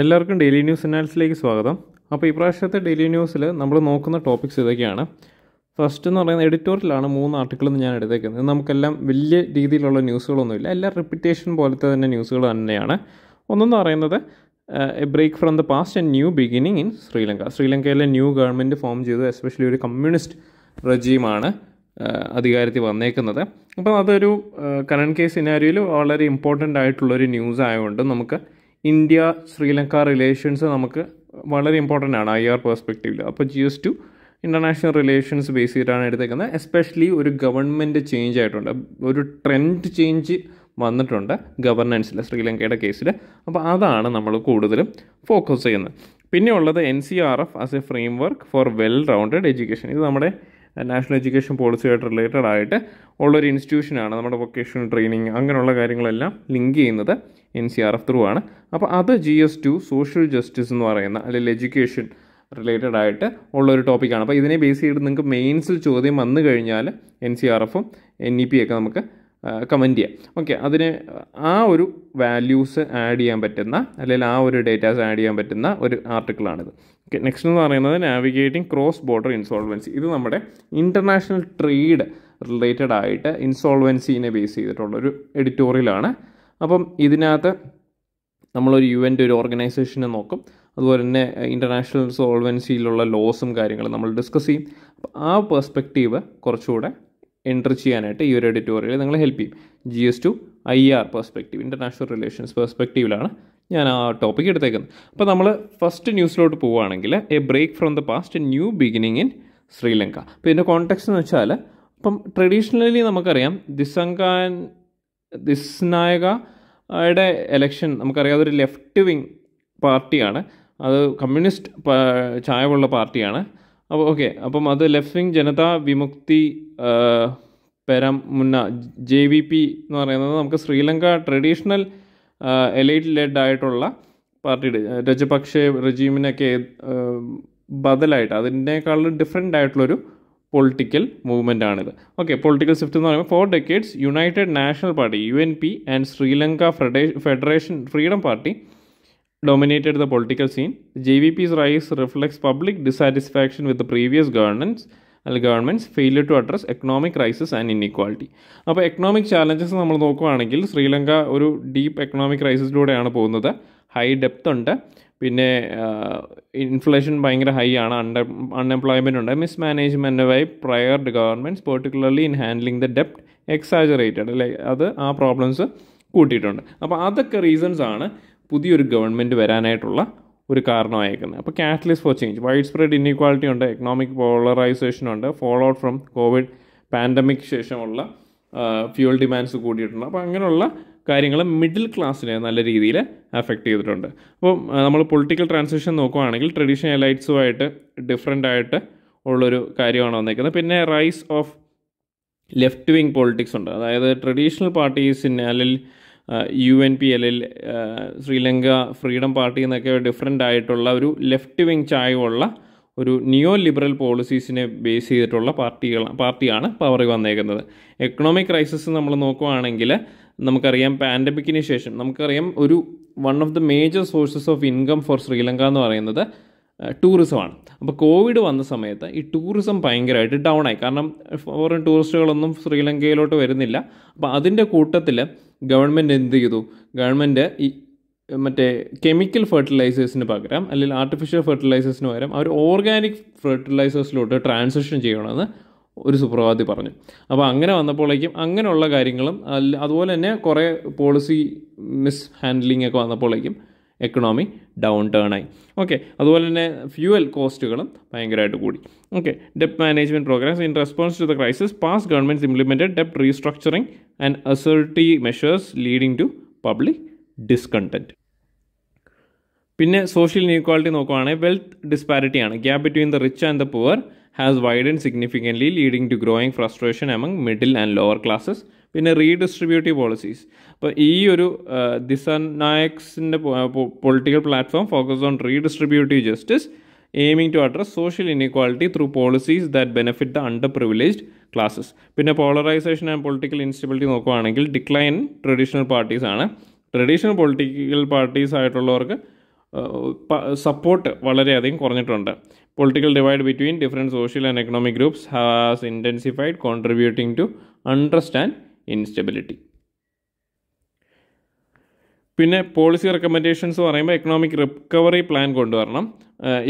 എല്ലാവർക്കും daily news അനാലിസിലേക്ക് സ്വാഗതം അപ്പോൾ ഈ പ്രാവശ്യത്തെ ഡെയിലി ന്യൂസിൽ നമ്മൾ നോക്കുന്ന ടോപ്പിക്സ് ഇതൊക്കെയാണ് ഫസ്റ്റ് എന്ന് പറയുന്നത് എഡിറ്റോറിയലാണ് മൂന്ന് ആർട്ടിക്കിളും ഞാൻ എടുത്തേക്കുന്നത് നമുക്കെല്ലാം വലിയ രീതിയിലുള്ള ന്യൂസുകളൊന്നുമില്ല എല്ലാം റിപ്പിറ്റേഷൻ പോലത്തെ തന്നെ ന്യൂസുകൾ തന്നെയാണ് ഒന്നെന്ന് പറയുന്നത് break from the past and new beginning in Sri Lanka ശ്രീലങ്കയിലെ ന്യൂ ഗവൺമെൻറ് ഫോം ചെയ്തു എസ്പെഷ്യലി ഒരു കമ്മ്യൂണിസ്റ്റ് റജീമാണ് അധികാരത്തിൽ വന്നേക്കുന്നത് അപ്പം അതൊരു കറണ്ട് കേസ് സിനാരിയോയിൽ വളരെ ഇമ്പോർട്ടൻ്റ് ആയിട്ടുള്ളൊരു ന്യൂസ് ആയതുകൊണ്ട് നമുക്ക് ഇന്ത്യ ശ്രീലങ്ക റിലേഷൻസ് നമുക്ക് വളരെ ഇമ്പോർട്ടൻ്റ് ആണ് ഐ ആർ പെർസ്പെക്റ്റീവിൽ അപ്പോൾ G S two international relations base ചെയ്തിട്ടാണ് എടുത്തേക്കുന്നത് എസ്പെഷ്യലി ഒരു ഗവൺമെൻറ് ചേഞ്ച് ആയിട്ടുണ്ട് ഒരു ട്രെൻഡ് ചേഞ്ച് വന്നിട്ടുണ്ട് ഗവർണൻസിൽ ശ്രീലങ്കയുടെ കേസിൽ അപ്പോൾ അതാണ് നമ്മൾ കൂടുതലും ഫോക്കസ് ചെയ്യുന്നത് പിന്നെ ഉള്ളത് N C R F as a framework for well rounded education ഇത് നമ്മുടെ നാഷണൽ എഡ്യൂക്കേഷൻ പോളിസിയായിട്ട് റിലേറ്റഡ് ആയിട്ട് ഉള്ളൊരു ഇൻസ്റ്റിറ്റ്യൂഷനാണ് നമ്മുടെ വൊക്കേഷണൽ ട്രെയിനിങ് അങ്ങനെയുള്ള കാര്യങ്ങളെല്ലാം ലിങ്ക് ചെയ്യുന്നത് N C R F through ആണ് അപ്പോൾ അത് G S two social justice എന്ന് പറയുന്ന അല്ലെങ്കിൽ എഡ്യൂക്കേഷൻ റിലേറ്റഡ് ആയിട്ട് ഉള്ളൊരു ടോപ്പിക്കാണ് അപ്പോൾ ഇതിനെ ബേസ് ചെയ്ത് നിങ്ങൾക്ക് മെയിൻസിൽ ചോദ്യം വന്നു കഴിഞ്ഞാൽ എൻ സി ആർ എഫും എൻ ഇ e പി ഒക്കെ നമുക്ക് കമൻറ്റ് ചെയ്യാം ഓക്കെ അതിന് ആ ഒരു വാല്യൂസ് ആഡ് ചെയ്യാൻ പറ്റുന്ന അല്ലെങ്കിൽ ആ ഒരു ഡേറ്റാസ് ആഡ് ചെയ്യാൻ പറ്റുന്ന ഒരു ആർട്ടിക്കിളാണിത് ഓക്കെ നെക്സ്റ്റ് എന്ന് പറയുന്നത് നാവിഗേറ്റിംഗ് ക്രോസ് ബോർഡർ ഇൻസോൾവൻസി ഇത് നമ്മുടെ ഇൻ്റർനാഷണൽ ട്രേഡ് റിലേറ്റഡ് ആയിട്ട് ഇൻസോൾവൻസിനെ ബേസ് ചെയ്തിട്ടുള്ളൊരു എഡിറ്റോറിയലാണ് അപ്പം ഇതിനകത്ത് നമ്മളൊരു യു എൻ്റെ ഒരു ഓർഗനൈസേഷനെ നോക്കും അതുപോലെ തന്നെ ഇൻ്റർനാഷണൽ സോൾവൻസിയിലുള്ള ലോസും കാര്യങ്ങളും നമ്മൾ ഡിസ്കസ് ചെയ്യും ആ പെർസ്പെക്റ്റീവ് കുറച്ചുകൂടെ എൻ്റർ ചെയ്യാനായിട്ട് ഈ ഒരു എഡിറ്റോറിയൽ നിങ്ങളെ ഹെൽപ്പ് ചെയ്യും G S two I R perspective international relations പെർസ്പെക്റ്റീവിലാണ് ഞാൻ ആ ടോപ്പിക് എടുത്തേക്കുന്നത് അപ്പോൾ നമ്മൾ ഫസ്റ്റ് ന്യൂസിലോട്ട് പോവുകയാണെങ്കിൽ a break from the past new beginning in Sri Lanka അപ്പോൾ ഇതിൻ്റെ കോൺടെക്സ്റ്റ് എന്ന് വെച്ചാൽ ഇപ്പം ട്രഡീഷണലി നമുക്കറിയാം ദിസങ്കാൻ ദിസ്നായകയുടെ എലക്ഷൻ നമുക്കറിയാം അതൊരു ലെഫ്റ്റ് വിങ് പാർട്ടിയാണ് അത് കമ്മ്യൂണിസ്റ്റ് ചായവുള്ള പാർട്ടിയാണ് അപ്പോൾ ഓക്കെ അപ്പം അത് left wing Janatha Vimukthi Peramuna J V P എന്ന് പറയുന്നത് നമുക്ക് ശ്രീലങ്ക ട്രഡീഷണൽ എലൈറ്റ് ലെഡ് ആയിട്ടുള്ള പാർട്ടിയുടെ രജപക്ഷെ റെജീമിനൊക്കെ ബദലായിട്ട് അതിനേക്കാളും ഡിഫറെൻ്റ് ആയിട്ടുള്ളൊരു പൊളിറ്റിക്കൽ മൂവ്മെൻ്റ് ആണിത് ഓക്കെ പൊളിറ്റിക്കൽ ഷിഫ്റ്റ് എന്ന് പറയുമ്പോൾ four decades united national party U N P and Sri Lanka federation freedom party dominated the political scene. JVP's rise reflects public dissatisfaction with the previous governance governments failure to address economic crisis and inequality അപ്പോൾ economic challenges നമ്മൾ നോക്കുകയാണെങ്കിൽ ശ്രീലങ്ക ഒരു deep economic ക്രൈസിസിലൂടെയാണ് പോകുന്നത് high depth ഉണ്ട് പിന്നെ inflation uh, ഭയങ്കര high ആണ് അൺഡ അൺഎംപ്ലോയ്മെൻ്റ് ഉണ്ട് mismanagement by prior governments particularly in handling the ഡെപ്റ്റ് എക്സാജറേറ്റഡ് അല്ലേ അത് ആ പ്രോബ്ലംസ് കൂട്ടിയിട്ടുണ്ട് അപ്പോൾ അതൊക്കെ റീസൺസ് ആണ് പുതിയൊരു ഗവൺമെൻറ് വരാനായിട്ടുള്ള ഒരു കാരണമായിരിക്കുന്നത് അപ്പോൾ catalyst for change widespread inequality ഉണ്ട് എക്കണോമിക് പോളറൈസേഷൻ ഉണ്ട് follow out from covid pandemic ശേഷമുള്ള ഫ്യൂൾ ഡിമാൻഡ്സ് കൂടിയിട്ടുണ്ട് അപ്പോൾ അങ്ങനെയുള്ള കാര്യങ്ങൾ മിഡിൽ ക്ലാസ്സിനെ നല്ല രീതിയിൽ അഫക്റ്റ് ചെയ്തിട്ടുണ്ട് അപ്പോൾ നമ്മൾ പൊളിറ്റിക്കൽ ട്രാൻസിഷൻ നോക്കുകയാണെങ്കിൽ ട്രഡീഷണൽ എലൈറ്റ്സുമായിട്ട് ഡിഫറെൻ്റ് ആയിട്ട് ഉള്ളൊരു കാര്യമാണ് വന്നേക്കുന്നത് പിന്നെ rise of left wing politics ഉണ്ട് അതായത് ട്രഡീഷണൽ പാർട്ടീസിന് അല്ലെങ്കിൽ യു എൻ പി എല്ലിൽ ശ്രീലങ്ക ഫ്രീഡം പാർട്ടി എന്നൊക്കെ ഡിഫറെൻ്റ് ആയിട്ടുള്ള ഒരു ലെഫ്റ്റ് വിങ് ചായവുള്ള ഒരു നിയോ ലിബറൽ പോളിസീസിനെ ബേസ് ചെയ്തിട്ടുള്ള പാർട്ടികൾ പാർട്ടിയാണ് പവറിൽ വന്നേക്കുന്നത് എക്കണോമിക് ക്രൈസിസ് നമ്മൾ നോക്കുകയാണെങ്കിൽ നമുക്കറിയാം പാൻഡമിക്കിന് ശേഷം നമുക്കറിയാം ഒരു one of the major sources of income for Sri Lanka എന്ന് പറയുന്നത് ടൂറിസമാണ് അപ്പോൾ കോവിഡ് വന്ന സമയത്ത് ഈ ടൂറിസം ഭയങ്കരമായിട്ട് ഡൗൺ ആയി കാരണം ഫോറിൻ ടൂറിസ്റ്റുകളൊന്നും ശ്രീലങ്കയിലോട്ട് വരുന്നില്ല അപ്പോൾ അതിൻ്റെ കൂട്ടത്തിൽ ഗവൺമെൻറ് എന്ത് ചെയ്തു ഗവൺമെൻറ് ഈ മറ്റേ കെമിക്കൽ ഫെർട്ടിലൈസേഴ്സിന് പകരം അല്ലെങ്കിൽ ആർട്ടിഫിഷ്യൽ ഫെർട്ടിലൈസേഴ്സിന് പകരം അവർ ഓർഗാനിക് ഫെർട്ടിലൈസേഴ്സിലോട്ട് ട്രാൻസിഷൻ ചെയ്യണമെന്ന് ഒരു സുപ്രഭാതി പറഞ്ഞു അപ്പോൾ അങ്ങനെ വന്നപ്പോഴേക്കും അങ്ങനെയുള്ള കാര്യങ്ങളും അതുപോലെ തന്നെ കുറേ പോളിസി മിസ് ഹാൻഡ്ലിംഗ് ഒക്കെ വന്നപ്പോഴേക്കും എക്കണോമി ഡൗൺ ടേൺ ആയി ഓക്കെ അതുപോലെ തന്നെ ഫ്യൂവൽ കോസ്റ്റുകളും ഭയങ്കരമായിട്ട് കൂടി okay ഡെപ്റ്റ് management programmes in response to the crisis pass governments implemented ഡെപ്റ്റ് restructuring and അസോറിറ്റി measures leading to public discontent പിന്നെ സോഷ്യൽ ഇൻഇക്വാളിറ്റി നോക്കുവാണെങ്കിൽ വെൽത്ത് ഡിസ്പാരിറ്റി ആണ് gap between the rich and the poor has widen significantly leading to growing frustration among middle and lower classes പിന്നെ റീഡിസ്ട്രിബ്യൂട്ടീവ് policies അപ്പോൾ ഈ ഒരു ദിസ നായക്സിൻ്റെ political platform focus on redistributive justice aiming to address social inequality through policies that benefit the underprivileged classes പിന്നെ polarisation and political instability നോക്കുകയാണെങ്കിൽ decline traditional parties ആണ് traditional political parties ആയിട്ടുള്ളവർക്ക് support വളരെയധികം കുറഞ്ഞിട്ടുണ്ട് political divide between different social and economic groups has intensified contributing to understand instability പിന്നെ policy recommendations പറയുമ്പോൾ economic recovery plan കൊണ്ടുവരണം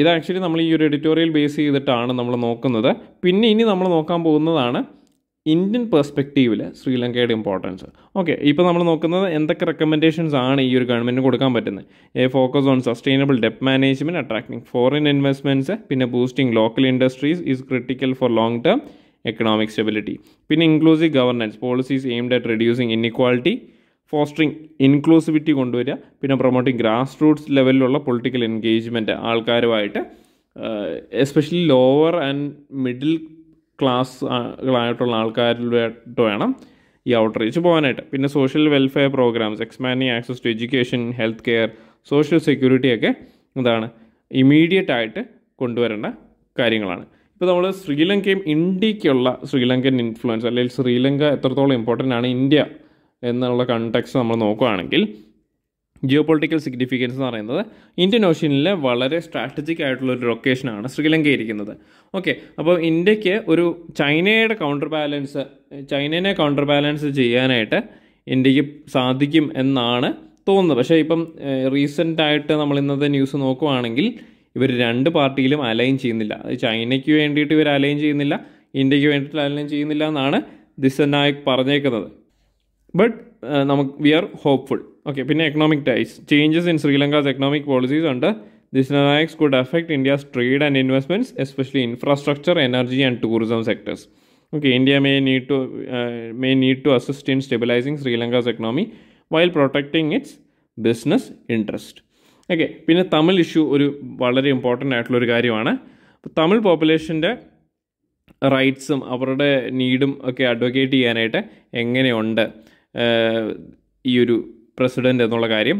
ഇത് ആക്ച്വലി നമ്മൾ ഈ ഒരു എഡിറ്റോറിയൽ ബേസ് ചെയ്തിട്ടാണ് നമ്മൾ നോക്കുന്നത് പിന്നെ ഇനി നമ്മൾ നോക്കാൻ പോകുന്നതാണ് ഇന്ത്യൻ പെർസ്പെക്റ്റീവിൽ ശ്രീലങ്കയുടെ ഇമ്പോർട്ടൻസ് ഓക്കെ ഇപ്പോൾ നമ്മൾ നോക്കുന്നത് എന്തൊക്കെ റെക്കമെൻഡേഷൻസ് ആണ് ഈ ഒരു ഗവൺമെൻറ്റിന് കൊടുക്കാൻ പറ്റുന്നത് എ ഫോക്കസ് ഓൺ സസ്റ്റൈനബിൾ ഡെപ്റ്റ് മാനേജ്മെൻറ്റ് അട്രാക്ടിങ് ഫോറിൻ ഇൻവെസ്റ്റ്മെൻറ്റ്സ് പിന്നെ boosting local industries is critical for long term economic stability പിന്നെ inclusive governance policies aimed at reducing inequality fostering inclusivity കൊണ്ടുവരിക പിന്നെ പ്രൊമോട്ടിങ് ഗ്രാസ് റൂട്ട്സ് ലെവലിലുള്ള പൊളിറ്റിക്കൽ എൻഗേജ്മെൻറ്റ് ആൾക്കാരുമായിട്ട് especially lower and middle ക്ലാസ്സുകളായിട്ടുള്ള ആൾക്കാരിലായിട്ട് വേണം ഈ ഔട്ട്റീച്ച് പോകാനായിട്ട് പിന്നെ social welfare programmes expanding access to education health care social security ഒക്കെ എന്താണ് ഇമ്മീഡിയറ്റ് ആയിട്ട് കൊണ്ടുവരേണ്ട കാര്യങ്ങളാണ് ഇപ്പോൾ നമ്മൾ ശ്രീലങ്കയും ഇന്ത്യയ്ക്കുള്ള ശ്രീലങ്കൻ ഇൻഫ്ലുവൻസ് അല്ലെങ്കിൽ ശ്രീലങ്ക എത്രത്തോളം ഇമ്പോർട്ടൻ്റ് ആണ് ഇന്ത്യ എന്നുള്ള കൺടെക്സ്റ്റ് നമ്മൾ നോക്കുകയാണെങ്കിൽ ജിയോ പൊളിറ്റിക്കൽ സിഗ്നിഫിക്കൻസ് എന്ന് പറയുന്നത് ഇന്ത്യൻ ഓഷ്യനിലെ വളരെ സ്ട്രാറ്റജിക് ആയിട്ടുള്ള ഒരു ലൊക്കേഷനാണ് ശ്രീലങ്ക ഇരിക്കുന്നത് ഓക്കെ അപ്പോൾ ഇന്ത്യക്ക് ഒരു ചൈനയുടെ കൗണ്ടർ ബാലൻസ് ചൈനയെ കൗണ്ടർ ബാലൻസ് ചെയ്യാനായിട്ട് ഇന്ത്യക്ക് സാധിക്കും എന്നാണ് തോന്നുന്നത് പക്ഷേ ഇപ്പം റീസെൻ്റ് ആയിട്ട് നമ്മൾ ഇന്നത്തെ ന്യൂസ് നോക്കുവാണെങ്കിൽ ഇവർ രണ്ട് പാർട്ടിയിലും അലൈൻ ചെയ്യുന്നില്ല ചൈനയ്ക്ക് വേണ്ടിയിട്ട് ഇവർ അലൈൻ ചെയ്യുന്നില്ല ഇന്ത്യക്ക് വേണ്ടിയിട്ട് അലൈൻ ചെയ്യുന്നില്ല എന്നാണ് നായക് പറഞ്ഞേക്കുന്നത് ബട്ട് നമുക്ക് വി ആർ ഹോപ്പ്ഫുൾ ഓക്കെ പിന്നെ economic ties changes in Sri Lanka's economic policies ഉണ്ട് this dynamics could effect India's trade and investments especially infrastructure energy and tourism sectors okay India may need to may need to assist in stabilising Sri Lanka's economy while protecting its business interest okay പിന്നെ Tamil issue ഒരു വളരെ important ആയിട്ടുള്ളൊരു കാര്യമാണ് തമിഴ് പോപ്പുലേഷൻ്റെ റൈറ്റ്സും അവരുടെ നീഡും ഒക്കെ advocate ചെയ്യാനായിട്ട് എങ്ങനെയുണ്ട് ഈ ഒരു പ്രസിഡൻ്റ് എന്നുള്ള കാര്യം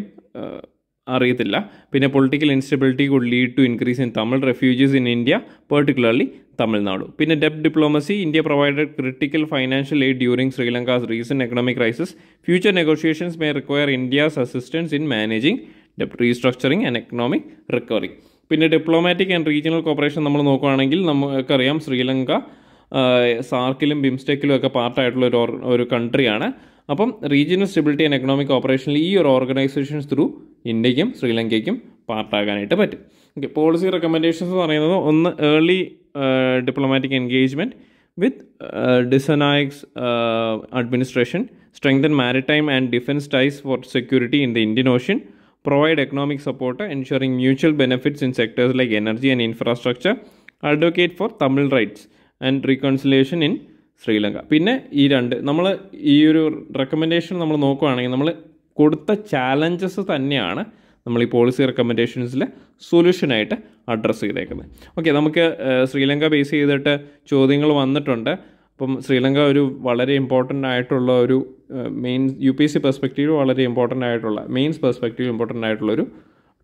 അറിയത്തില്ല പിന്നെ political instability could lead to increase in Tamil refugees in India particularly Tamil Nadu പിന്നെ debt diplomacy India provided critical financial aid during Sri Lanka's recent economic crisis future negotiations may require India's assistance in managing debt restructuring and economic recovery പിന്നെ diplomatic and regional cooperation നമ്മൾ നോക്കുകയാണെങ്കിൽ നമുക്കറിയാം ശ്രീലങ്ക സാർക്കിലും ബിംസ്റ്റെക്കിലും ഒക്കെ പാർട്ടായിട്ടുള്ള ഒരു ഒരു കൺട്രിയാണ് അപ്പം റീജിയണൽ സ്റ്റെബിലിറ്റി ആൻഡ് എക്കണോമിക് ഓപ്പറേഷനിൽ ഈ ഒരു ഓർഗനൈസേഷൻസ് ത്രൂ ഇന്ത്യക്കും ശ്രീലങ്കയ്ക്കും പാർട്ടാകാനായിട്ട് പറ്റും ഓക്കെ പോളിസി റെക്കമെൻഡേഷൻസ് എന്ന് പറയുന്നത് ഒന്ന് early diplomatic engagement with Dissanayake's administration strengthen maritime and defence ties for security in the Indian Ocean provide economic support ensuring mutual benefits in sectors like energy and infrastructure advocate for Tamil rights and reconciliation in Sri Lanka പിന്നെ ഈ രണ്ട് നമ്മൾ ഈ ഒരു recommendation നമ്മൾ നോക്കുകയാണെങ്കിൽ നമ്മൾ കൊടുത്ത ചാലഞ്ചസ് തന്നെയാണ് നമ്മൾ ഈ പോളിസി റെക്കമെൻഡേഷൻസിൽ സൊല്യൂഷനായിട്ട് അഡ്രസ്സ് ചെയ്തേക്കുന്നത് ഓക്കെ നമുക്ക് ശ്രീലങ്ക ബേസ് ചെയ്തിട്ട് ചോദ്യങ്ങൾ വന്നിട്ടുണ്ട് അപ്പം ശ്രീലങ്ക ഒരു വളരെ ഇമ്പോർട്ടൻ്റ് ആയിട്ടുള്ള ഒരു main U P S C perspective വളരെ ഇമ്പോർട്ടൻ്റ് ആയിട്ടുള്ള മെയിൻസ് പെർസ്പെക്റ്റീവ് ഇമ്പോർട്ടൻ്റ് ആയിട്ടുള്ളൊരു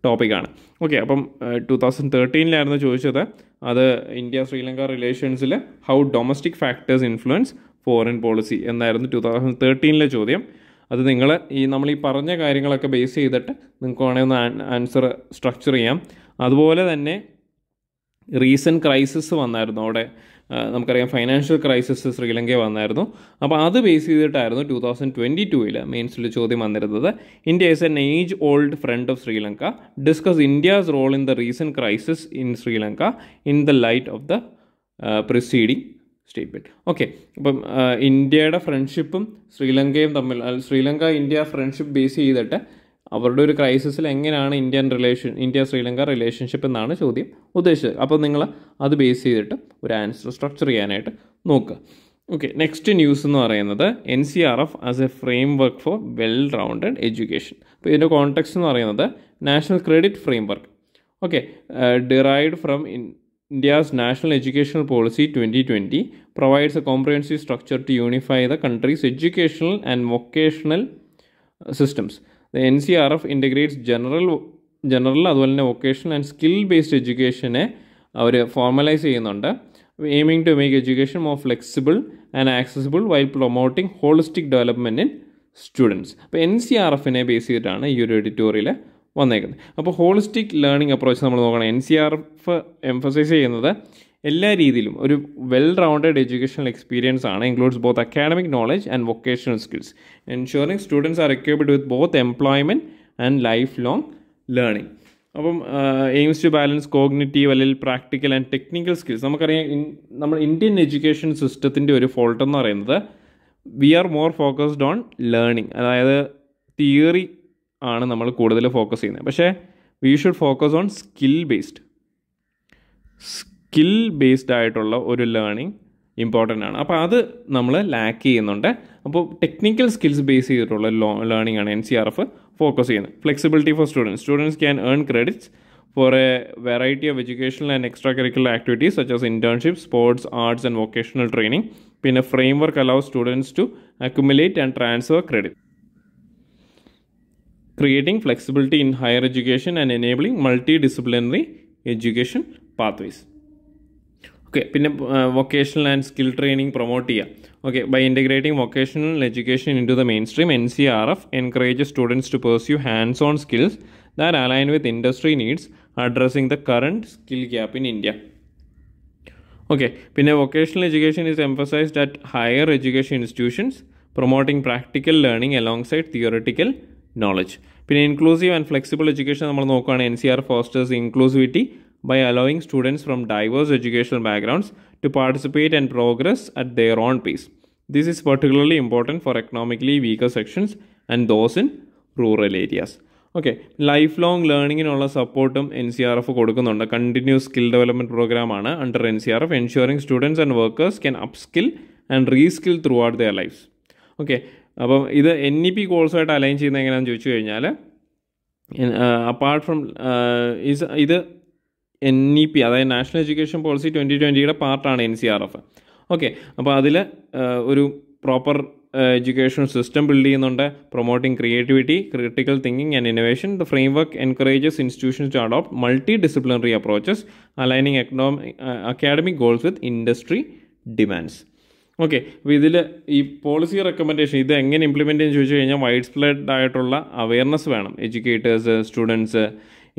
ടോപ്പിക്കാണ് ഓക്കെ അപ്പം ടു തൗസൻഡ് തേർട്ടീനിലായിരുന്നു ചോദിച്ചത് അത് ഇന്ത്യ ശ്രീലങ്ക റിലേഷൻസിൽ how domestic factors influence foreign policy എന്നായിരുന്നു ടു തൗസൻഡ് തേർട്ടീനിലെ ചോദ്യം അത് നിങ്ങൾ ഈ നമ്മൾ ഈ പറഞ്ഞ കാര്യങ്ങളൊക്കെ ബേസ് ചെയ്തിട്ട് നിങ്ങൾക്ക് വേണമെങ്കിൽ ഒന്ന് ആൻസർ സ്ട്രക്ചർ ചെയ്യാം അതുപോലെ തന്നെ റീസെൻറ്റ് ക്രൈസിസ് വന്നായിരുന്നു അവിടെ നമുക്കറിയാം ഫൈനാൻഷ്യൽ ക്രൈസിസ് ശ്രീലങ്കയിൽ വന്നായിരുന്നു അപ്പോൾ അത് ബേസ് ചെയ്തിട്ടായിരുന്നു ടു തൗസൻഡ് ട്വൻറ്റി ടുവിൽ മെയിൻസിൽ ചോദ്യം വന്നിരുന്നത് India is an age old friend of Sri Lanka discuss India's role in the recent crisis in Sri Lanka in the light of the preceding statement okay അപ്പം ഇന്ത്യയുടെ ഫ്രണ്ട്ഷിപ്പും ശ്രീലങ്കയും തമ്മിൽ ശ്രീലങ്ക ഇന്ത്യ ഫ്രണ്ട്ഷിപ്പ് ബേസ് ചെയ്തിട്ട് അവരുടെ ഒരു ക്രൈസിസിൽ എങ്ങനെയാണ് Indian relation India Sri Lanka relationship എന്നാണ് ചോദ്യം ഉദ്ദേശിച്ചത് അപ്പോൾ നിങ്ങൾ അത് ബേസ് ചെയ്തിട്ട് ഒരു ആൻസർ സ്ട്രക്ചർ ചെയ്യാനായിട്ട് നോക്കുക ഓക്കെ നെക്സ്റ്റ് ന്യൂസ് എന്ന് പറയുന്നത് N C R F as a framework for well rounded education അപ്പോൾ ഇതിൻ്റെ കോൺടെക്സ്റ്റ് എന്ന് പറയുന്നത് national credit framework okay derived from national educational policy twenty 2020 provides a comprehensive structure to unify the country's educational and vocational systems N C R F integrates general general അതുപോലെ തന്നെ vocational and skill based എഡ്യൂക്കേഷനെ അവർ formalise ചെയ്യുന്നുണ്ട് aiming to make education more flexible and accessible while promoting holistic development in students അപ്പോൾ N C R എഫിനെ base ചെയ്തിട്ടാണ് ഈ ഒരു എഡിറ്റോറിയൽ വന്നേക്കുന്നത് അപ്പോൾ ഹോളിസ്റ്റിക് ലേണിംഗ് അപ്രോച്ച് നമ്മൾ നോക്കണം N C R F emphasise ചെയ്യുന്നത് എല്ലാ രീതിയിലും ഒരു വെൽ റൗണ്ടഡ് എഡ്യൂക്കേഷണൽ എക്സ്പീരിയൻസ് ആണ് includes both academic knowledge and vocational skills ensuring students are equipped with both employment and life long learning അപ്പം എയിംസ് ടു ബാലൻസ് കോഗ്നേറ്റീവ് അല്ലെങ്കിൽ practical and technical skills നമുക്കറിയാം നമ്മൾ Indian education സിസ്റ്റത്തിൻ്റെ ഒരു fault എന്ന് പറയുന്നത് we are more focused on learning അതായത് theory ആണ് നമ്മൾ കൂടുതൽ ഫോക്കസ് ചെയ്യുന്നത് പക്ഷേ we should focus on skill based skill based ആയിട്ടുള്ള ഒരു ലേണിംഗ് ഇമ്പോർട്ടൻ്റ് ആണ് അപ്പോൾ അത് നമ്മൾ ലാക്ക് ചെയ്യുന്നുണ്ട് അപ്പോൾ ടെക്നിക്കൽ സ്കിൽസ് ബേസ് ചെയ്തിട്ടുള്ള ലോ ലേണിംഗ് ആണ് N C R F focus ചെയ്യുന്നത് flexibility for students students can earn credits for a variety of educational and extra curricular activities such as internship sports arts and vocational training പിന്നെ framework allow students to accumulate and transfer credit creating flexibility in higher education and enabling multi disciplinary education pathways okay പിന്നെ vocational and skill training promote ചെയ്യുക okay by integrating vocational education into the mainstream N C R F encourage students to pursue hands on skills that align with industry needs addressing the current skill gap in India okay പിന്നെ vocational education is emphasised at higher education institutions promoting practical learning alongside theoretical knowledge പിന്നെ inclusive and flexible education നമ്മൾ നോക്കുകയാണ് N C R fosters inclusivity by allowing students from diverse educational backgrounds to participate and progress at their own pace. This is particularly important for economically weaker sections and those in rural areas okay life long ലേണിങ്ങിനുള്ള സപ്പോർട്ടും N C R F കൊടുക്കുന്നുണ്ട് continuous skill development പ്രോഗ്രാമാണ് under N C R F ensuring students and workers can upskill and reskill throughout their lives okay അപ്പം ഇത് N E P കോഴ്സുമായിട്ട് align ചെയ്യുന്നത് എങ്ങനെയാണെന്ന് ചോദിച്ചു കഴിഞ്ഞാൽ അപ്പാർട്ട് ഫ്രം ഇത് എൻ ഇ പി അതായത് നാഷണൽ എഡ്യൂക്കേഷൻ പോളിസി ട്വൻറ്റി ട്വൻറ്റിയുടെ പാർട്ടാണ് N C R F okay അപ്പോൾ അതിൽ ഒരു പ്രോപ്പർ എഡ്യൂക്കേഷൻ സിസ്റ്റം ബിൽഡ് ചെയ്യുന്നുണ്ട് promoting creativity critical thinking and innovation the framework encourages institutions to adopt multi disciplinary approaches aligning economy academic goals with industry demands okay അപ്പോൾ ഇതിൽ ഈ policy recommendation ഇത് എങ്ങനെ implement ചെയ്യുന്ന ചോദിച്ചു കഴിഞ്ഞാൽ widespread ആയിട്ടുള്ള അവയർനെസ് വേണം എഡ്യൂക്കേറ്റേഴ്സ് സ്റ്റുഡൻസ്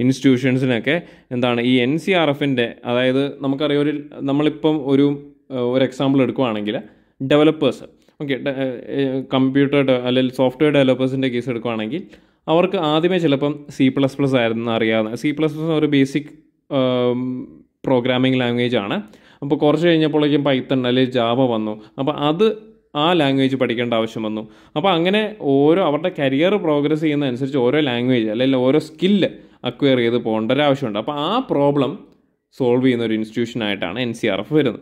ഇൻസ്റ്റിറ്റ്യൂഷൻസിനൊക്കെ എന്താണ് ഈ എൻ സി ആർ എഫിൻ്റെ അതായത് നമുക്കറിയാം ഒരു നമ്മളിപ്പം ഒരു ഒരു എക്സാമ്പിൾ എടുക്കുവാണെങ്കിൽ ഡെവലപ്പേഴ്സ് ഓക്കെ കമ്പ്യൂട്ടർ അല്ലെങ്കിൽ സോഫ്റ്റ്വെയർ ഡെവലപ്പേഴ്സിൻ്റെ കേസ് എടുക്കുവാണെങ്കിൽ അവർക്ക് ആദ്യമേ ചിലപ്പം സി പ്ലസ് പ്ലസ് ആയിരുന്നു അറിയാവുന്ന സി പ്ലസ് പ്ലസ് ഒരു ബേസിക് പ്രോഗ്രാമിംഗ് ലാംഗ്വേജ് ആണ് അപ്പോൾ കുറച്ച് കഴിഞ്ഞപ്പോഴേക്കും പൈത്തൺ അല്ലെങ്കിൽ ജാവ വന്നു അപ്പോൾ അത് ആ ലാംഗ്വേജ് പഠിക്കേണ്ട ആവശ്യം വന്നു അപ്പോൾ അങ്ങനെ ഓരോ അവരുടെ കരിയർ പ്രോഗ്രസ് ചെയ്യുന്ന അനുസരിച്ച് ഓരോ ലാംഗ്വേജ് അല്ലെങ്കിൽ ഓരോ സ്കില്ല് അക്വയർ ചെയ്ത് പോകേണ്ട ഒരു ആവശ്യമുണ്ട് അപ്പോൾ ആ പ്രോബ്ലം സോൾവ് ചെയ്യുന്ന ഒരു ഇൻസ്റ്റിറ്റ്യൂഷനായിട്ടാണ് എൻ സി ആർ എഫ് വരുന്നത്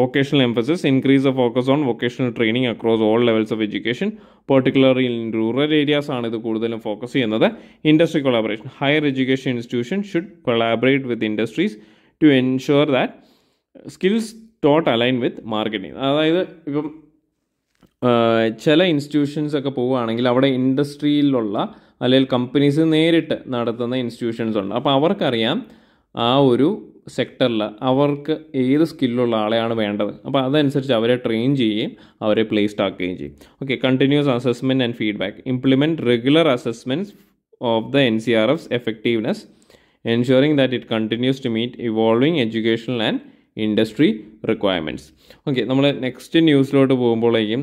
vocational emphasis increase of focus on vocational training across all levels of education particular in rural areas ആണ് ഇത് കൂടുതലും ഫോക്കസ് ചെയ്യുന്നത് industry collaboration higher education institution should collaborate with industries to ensure that skills taught align with marketing അതായത് ഇപ്പം ചില institutions ഒക്കെ പോവുകയാണെങ്കിൽ അവിടെ ഇൻഡസ്ട്രിയിലുള്ള അല്ലെങ്കിൽ കമ്പനീസ് നേരിട്ട് നടത്തുന്ന ഇൻസ്റ്റിറ്റ്യൂഷൻസ് ഉണ്ട് അപ്പോൾ അവർക്കറിയാം ആ ഒരു സെക്ടറിൽ അവർക്ക് ഏത് സ്കില്ലുള്ള ആളെയാണ് വേണ്ടത് അപ്പോൾ അതനുസരിച്ച് അവരെ ട്രെയിൻ ചെയ്യുകയും അവരെ പ്ലേസ്ഡ് ആക്കുകയും ചെയ്യും okay continuous assessment and feedback implement regular assessments of the N C R F's effectiveness ensuring that it continues to meet evolving educational and industry requirements okay നമ്മൾ നെക്സ്റ്റ് ന്യൂസിലോട്ട് പോകുമ്പോഴേക്കും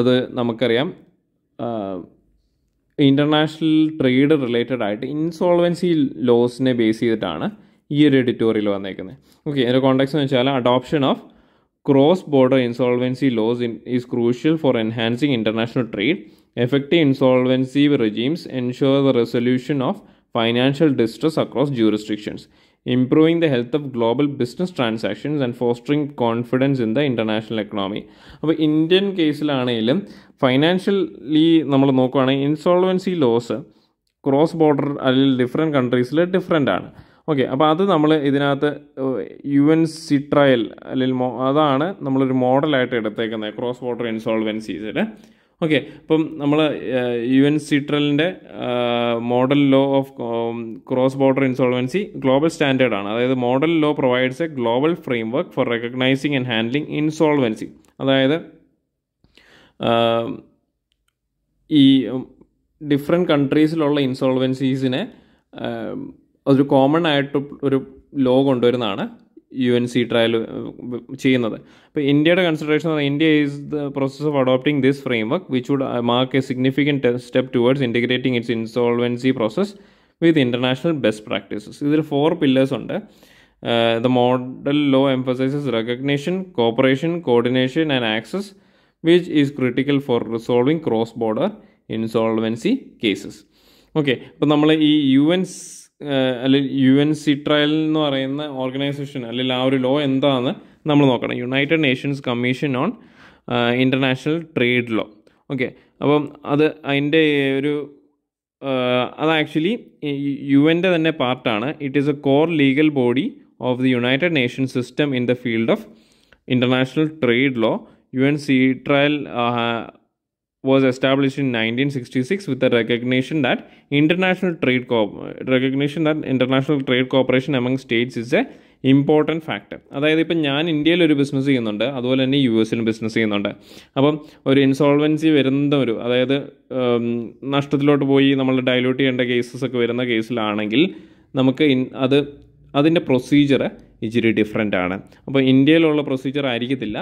അത് നമുക്കറിയാം ഇൻ്റർനാഷണൽ ട്രേഡ് റിലേറ്റഡ് ആയിട്ട് insolvency ലോസിനെ base ചെയ്തിട്ടാണ് ഈ ഒരു എഡിറ്റോറിയൽ വന്നേക്കുന്നത് ഓക്കെ എൻ്റെ കോണ്ടാക്ട്സ് എന്ന് വെച്ചാൽ adoption of cross border insolvency laws in is crucial for enhancing international trade effective insolvency regimes ensure the resolution of financial distress across jurisdictions improving the health of global business transactions and fostering confidence in the international economy അപ്പോൾ Indian കേസിലാണെങ്കിലും financially നമ്മൾ നോക്കുകയാണെങ്കിൽ insolvency laws cross border അല്ലെങ്കിൽ different കൺട്രീസിൽ different ആണ് okay അപ്പോൾ അത് നമ്മൾ ഇതിനകത്ത് യു എൻ സി ട്രയൽ അല്ലെങ്കിൽ അതാണ് നമ്മളൊരു മോഡലായിട്ട് എടുത്തേക്കുന്നത് ക്രോസ് ബോർഡർ ഇൻസോൾവൻസീസിൽ ഓക്കെ അപ്പം നമ്മൾ യു എൻ സിട്രലിൻ്റെ model law of cross border insolvency global സ്റ്റാൻഡേർഡാണ് അതായത് model law provides a global framework for recognising and handling insolvency അതായത് ഈ ഡിഫറെൻറ്റ് കൺട്രീസിലുള്ള ഇൻസോൾവൻസീസിനെ ഒരു കോമൺ ആയിട്ട് ഒരു ലോ കൊണ്ടുവരുന്നതാണ് യു എൻ സി ട്രയൽ ചെയ്യുന്നത് അപ്പോൾ ഇന്ത്യയുടെ consideration India is the process of adopting this framework which would mark a significant step towards integrating its insolvency process with international best practices ഇതിൽ four pillars ഉണ്ട് the model law emphasises recognition cooperation coordination and access which is critical for resolving cross border insolvency cases okay അപ്പോൾ നമ്മൾ ഈ U N അല്ലെങ്കിൽ U N C UNCITRAL എന്ന് പറയുന്ന organisation അല്ലെങ്കിൽ ആ ഒരു ലോ എന്താണെന്ന് നമ്മൾ നോക്കണം United Nations Commission on International trade Law okay അപ്പം അത് അതിൻ്റെ ഒരു അത് ആക്ച്വലി യു എൻ്റെ തന്നെ പാർട്ടാണ് it is a core legal body of the United Nation system in the field of international trade law U N C UNCITRAL was established in 1966 with the recognition that international trade co- recognition that international trade cooperation among states is a important factor അതായത് ഇപ്പം ഞാൻ ഇന്ത്യയിൽ ഒരു business ചെയ്യുന്നുണ്ട് അതുപോലെ തന്നെ U എസിലും business ചെയ്യുന്നുണ്ട് അപ്പം ഒരു ഇൻസോൾവൻസി വരുന്ന ഒരു അതായത് നഷ്ടത്തിലോട്ട് പോയി നമ്മൾ ഡൈലൂട്ട് ചെയ്യേണ്ട കേസസ് ഒക്കെ വരുന്ന കേസിലാണെങ്കിൽ നമുക്ക് അത് അതിൻ്റെ പ്രൊസീജിയർ ഇച്ചിരി ഡിഫറെൻ്റ് ആണ് അപ്പോൾ ഇന്ത്യയിലുള്ള പ്രൊസീജിയർ ആയിരിക്കത്തില്ല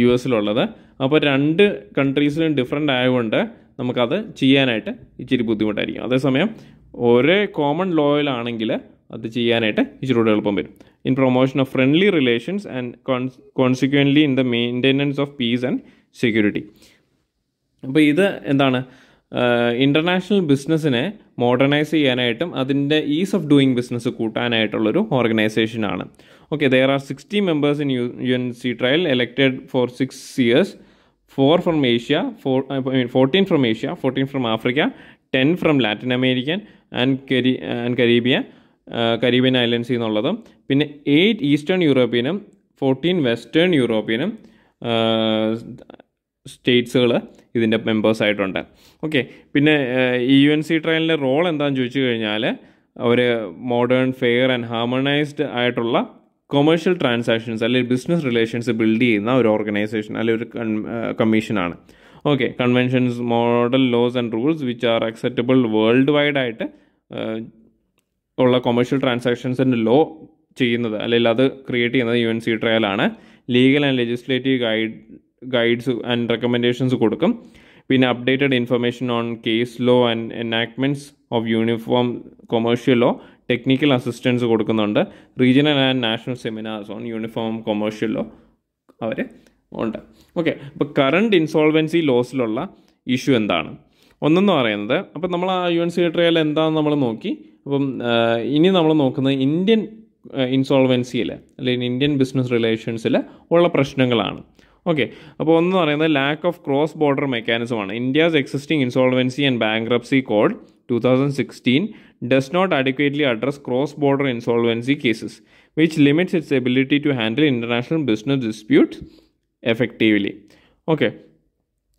യു എസിലുള്ളത് അപ്പോൾ രണ്ട് കൺട്രീസിലും ഡിഫറെൻ്റ് ആയതുകൊണ്ട് നമുക്കത് ചെയ്യാനായിട്ട് ഇച്ചിരി ബുദ്ധിമുട്ടായിരിക്കും അതേസമയം ഒരേ കോമൺ ലോയിലാണെങ്കിൽ അത് ചെയ്യാനായിട്ട് കൂടെ എളുപ്പം വരും in promotion of friendly relations and consequently in the maintenance of peace and security അപ്പോൾ ഇത് എന്താണ് ഇൻ്റർനാഷണൽ ബിസിനസ്സിനെ മോഡേണൈസ് ചെയ്യാനായിട്ടും അതിൻ്റെ ഈസ് ഓഫ് ഡൂയിങ് ബിസിനസ് കൂട്ടാനായിട്ടുള്ളൊരു ഓർഗനൈസേഷനാണ് okay there are sixty members in U U N C UNCITRAL elected for six years four from Asia four fourteen from Asia fourteen from Africa ten from Latin American and Carib and Caribbean Caribbean islands എന്നുള്ളതും പിന്നെ eight eastern യൂറോപ്യനും fourteen western യൂറോപ്യനും സ്റ്റേറ്റ്സുകൾ ഇതിൻ്റെ മെമ്പേഴ്സായിട്ടുണ്ട് okay പിന്നെ ഇ യു എൻ സി ട്രയലിൻ്റെ റോൾ എന്താണെന്ന് ചോദിച്ചു കഴിഞ്ഞാൽ ഒരു മോഡേൺ ഫെയർ ആൻഡ് ഹാർമണൈസ്ഡ് ആയിട്ടുള്ള കൊമേഴ്ഷ്യൽ ട്രാൻസാക്ഷൻസ് അല്ലെങ്കിൽ ബിസിനസ് റിലേഷൻസ് ബിൽഡ് ചെയ്യുന്ന ഒരു ഓർഗനൈസേഷൻ അല്ലെങ്കിൽ ഒരു കമ്മീഷനാണ് okay conventions model laws and rules which are acceptable worldwide ആയിട്ട് ഉള്ള കൊമേഴ്ഷ്യൽ ട്രാൻസാക്ഷൻസിൻ്റെ ലോ ചെയ്യുന്നത് അല്ലെങ്കിൽ അത് ക്രിയേറ്റ് ചെയ്യുന്നത് യു എൻ സി ട്രയലാണ് legal and legislative guide guides and recommendations കൊടുക്കും പിന്നെ updated information on case law and enactments of uniform commercial law technical assistance കൊടുക്കുന്നുണ്ട് regional and national seminars on uniform commercial law അവർ ഉണ്ട് ഓക്കെ അപ്പോൾ കറണ്ട് ഇൻസോൾവൻസി ലോസിലുള്ള ഇഷ്യൂ എന്താണ് ഒന്നെന്ന് പറയുന്നത് അപ്പം നമ്മൾ ആ യു എൻ സി ട്രയൽ എന്താണെന്ന് നമ്മൾ നോക്കി അപ്പം ഇനി നമ്മൾ നോക്കുന്നത് ഇന്ത്യൻ ഇൻസോൾവൻസിയിൽ അല്ലെങ്കിൽ ഇന്ത്യൻ ബിസിനസ് റിലേഷൻസിൽ ഉള്ള പ്രശ്നങ്ങളാണ് Okay, Upon lack of cross-border mechanism. India's existing insolvency and bankruptcy code 2016 does not adequately address cross-border insolvency cases, which limits its ability to handle international business disputes effectively. Okay,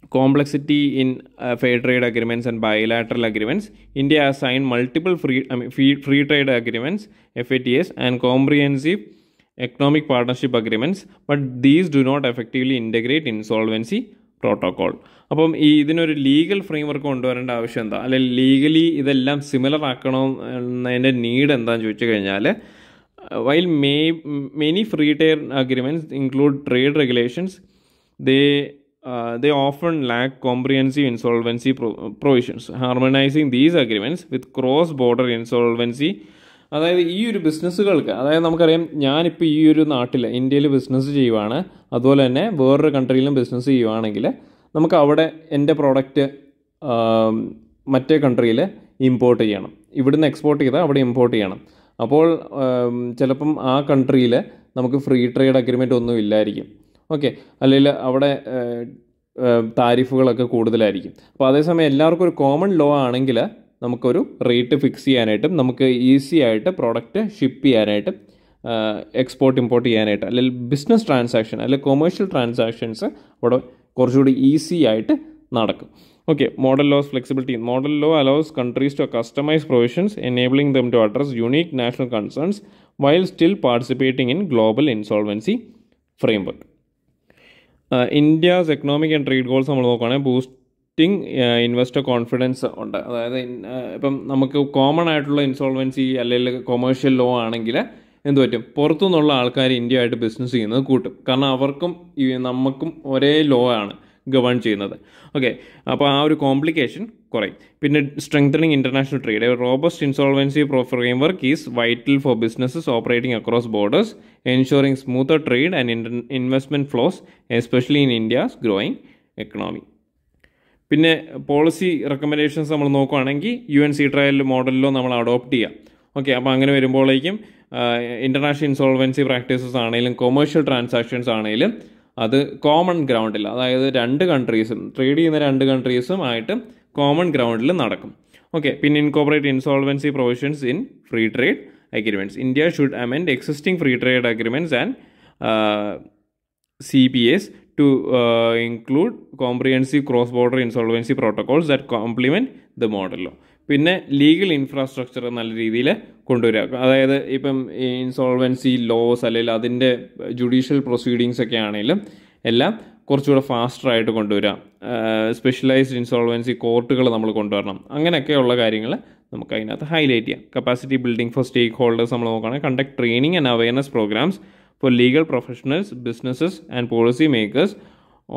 complexity in uh, fair trade agreements and bilateral agreements. India has signed multiple free, I mean, free, free trade agreements, FATS, and comprehensive economic partnership agreements but these do not effectively integrate insolvency protocol അപ്പം ഈ ഇതിനൊരു legal framework കൊണ്ടുവരേണ്ട ആവശ്യം എന്താ അല്ലെങ്കിൽ legally ഇതെല്ലാം similar ആക്കണോ എന്നതിൻ്റെ need എന്താണെന്ന് ചോദിച്ചു കഴിഞ്ഞാൽ while may many free trade agreements include trade regulations they they often lack comprehensive insolvency pro provisions harmonising these agreements with cross border insolvency അതായത് ഈ ഒരു ബിസിനസ്സുകൾക്ക് അതായത് നമുക്കറിയാം ഞാനിപ്പോൾ ഈ ഒരു നാട്ടിൽ ഇന്ത്യയിൽ ബിസിനസ് ചെയ്യുവാണ് അതുപോലെ തന്നെ വേറൊരു കൺട്രിയിലും ബിസിനസ് ചെയ്യുവാണെങ്കിൽ നമുക്ക് അവിടെ എൻ്റെ പ്രോഡക്റ്റ് മറ്റേ കൺട്രിയിൽ ഇമ്പോർട്ട് ചെയ്യണം ഇവിടുന്ന് എക്സ്പോർട്ട് ചെയ്താൽ അവിടെ ഇമ്പോർട്ട് ചെയ്യണം അപ്പോൾ ചിലപ്പം ആ കൺട്രിയിൽ നമുക്ക് ഫ്രീ ട്രേഡ് അഗ്രിമെൻ്റ് ഒന്നും ഇല്ലായിരിക്കും ഓക്കെ അല്ലെങ്കിൽ അവിടെ താരിഫുകളൊക്കെ കൂടുതലായിരിക്കും അപ്പോൾ അതേസമയം എല്ലാവർക്കും ഒരു കോമൺ ലോ ആണെങ്കിൽ നമുക്കൊരു റേറ്റ് ഫിക്സ് ചെയ്യാനായിട്ടും നമുക്ക് ഈസി ആയിട്ട് പ്രോഡക്റ്റ് ഷിപ്പ് ചെയ്യാനായിട്ടും എക്സ്പോർട്ട് ഇമ്പോർട്ട് ചെയ്യാനായിട്ട് അല്ലെങ്കിൽ ബിസിനസ് ട്രാൻസാക്ഷൻ അല്ലെങ്കിൽ കൊമേഴ്ഷ്യൽ ട്രാൻസാക്ഷൻസ് അവിടെ കുറച്ചുകൂടി ഈസി ആയിട്ട് നടക്കും okay model laws flexibility model law allows countries to customise provisions enabling them to address unique national concerns while still participating in global insolvency framework India's economic and trade goals നമ്മൾ നോക്കുകയാണെങ്കിൽ boost lifting investor confidence ഉണ്ട് അതായത് ഇപ്പം നമുക്ക് common ആയിട്ടുള്ള insolvency അല്ലെങ്കിൽ commercial law ആണെങ്കിൽ എന്ത് പറ്റും നിന്നുള്ള ആൾക്കാർ ആയിട്ട് ബിസിനസ് ചെയ്യുന്നത് കൂട്ടും കാരണം അവർക്കും നമുക്കും ഒരേ ലോ ആണ് ഗവേൺ ചെയ്യുന്നത് ഓക്കെ അപ്പോൾ ആ ഒരു കോംപ്ലിക്കേഷൻ കുറയും പിന്നെ strengthening international trade robust insolvency pro framework is vital for businesses operating across borders ensuring smooth trade and investment flows especially in India's growing economy പിന്നെ പോളിസി റെക്കമെൻഡേഷൻസ് നമ്മൾ നോക്കുകയാണെങ്കിൽ യു എൻ സി ട്രയൽ മോഡലിലോ നമ്മൾ അഡോപ്റ്റ് ചെയ്യാം ഓക്കെ അപ്പോൾ അങ്ങനെ വരുമ്പോഴേക്കും ഇൻ്റർനാഷണൽ ഇൻസോൾവൻസി പ്രാക്ടീസസ് ആണെങ്കിലും കൊമേഴ്ഷ്യൽ ട്രാൻസാക്ഷൻസ് ആണെങ്കിലും അത് കോമൺ ഗ്രൗണ്ടിൽ അതായത് രണ്ട് കൺട്രീസും ട്രേഡ് ചെയ്യുന്ന രണ്ട് കൺട്രീസും ആയിട്ട് കോമൺ ഗ്രൗണ്ടിൽ നടക്കും ഓക്കെ പിന്നെ incorporate insolvency provisions in free trade agreements India should amend existing free trade agreements and C P S to include uh, include comprehensive border insolvency insolvency that that the മോഡലോ പിന്നെ legal infrastructure നല്ല രീതിയിൽ കൊണ്ടുവരിക അതായത് ഇപ്പം insolvency loss അല്ലെങ്കിൽ അതിൻ്റെ judicial proceedings ഒക്കെ ആണെങ്കിലും എല്ലാം കുറച്ചുകൂടെ ഫാസ്റ്ററായിട്ട് കൊണ്ടുവരിക സ്പെഷ്യലൈസ്ഡ് ഇൻസോൾവൻസി കോർട്ടുകൾ നമ്മൾ കൊണ്ടുവരണം അങ്ങനെയൊക്കെയുള്ള കാര്യങ്ങൾ നമുക്ക് അതിനകത്ത് ഹൈലൈറ്റ് ചെയ്യാം capacity building for stakeholders നമ്മൾ നോക്കുകയാണെങ്കിൽ conduct training and awareness programs for legal professionals businesses and policy makers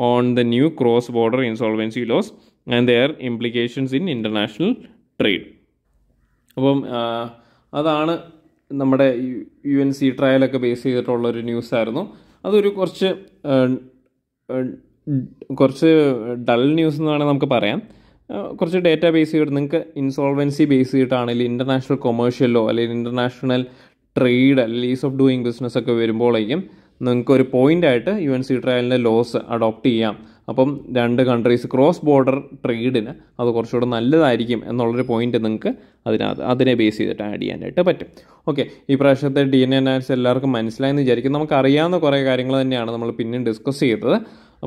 on the new cross border insolvency laws and their implications in international trade അപ്പം അതാണ് നമ്മുടെ U N C ട്രയലൊക്കെ base ചെയ്തിട്ടുള്ളൊരു news ആയിരുന്നു അതൊരു കുറച്ച് കുറച്ച് ഡൾ ന്യൂസ് എന്ന് വേണമെങ്കിൽ നമുക്ക് പറയാം കുറച്ച് ഡേറ്റ ബേസ് ചെയ്തിട്ട് നിങ്ങൾക്ക് ഇൻസോൾവൻസി ബേസ് ചെയ്തിട്ടാണെങ്കിൽ ഇൻ്റർനാഷണൽ കൊമേഴ്ഷ്യലോ അല്ലെങ്കിൽ ഇൻ്റർനാഷണൽ ട്രേഡ് അല്ലെങ്കിൽ ഈസ് ഓഫ് ഡൂയിങ് ബിസിനസ് ഒക്കെ വരുമ്പോഴേക്കും നിങ്ങൾക്കൊരു പോയിൻ്റായിട്ട് യു എൻ സി ട്രയലിൻ്റെ ലോസ് അഡോപ്റ്റ് ചെയ്യാം അപ്പം രണ്ട് കൺട്രീസ് ക്രോസ് ബോർഡർ ട്രേഡിന് അത് കുറച്ചുകൂടെ നല്ലതായിരിക്കും എന്നുള്ളൊരു പോയിന്റ് നിങ്ങൾക്ക് അതിനകത്ത് അതിനെ ബേസ് ചെയ്തിട്ട് ആഡ് ചെയ്യാനായിട്ട് പറ്റും ഓക്കെ ഈ പ്രാവശ്യത്തെ ഡി എൻ എ അനാലിസിസ് എല്ലാവർക്കും മനസ്സിലായെന്ന് വിചാരിക്കും നമുക്ക് അറിയാവുന്ന കുറേ കാര്യങ്ങൾ തന്നെയാണ് നമ്മൾ പിന്നെയും ഡിസ്കസ് ചെയ്തത്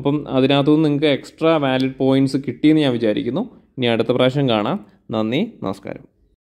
അപ്പം നിന്ന് നിങ്ങൾക്ക് എക്സ്ട്രാ വാലിഡ് പോയിന്റ്സ് കിട്ടിയെന്ന് ഞാൻ വിചാരിക്കുന്നു ഇനി അടുത്ത പ്രാവശ്യം കാണാം നന്ദി നമസ്കാരം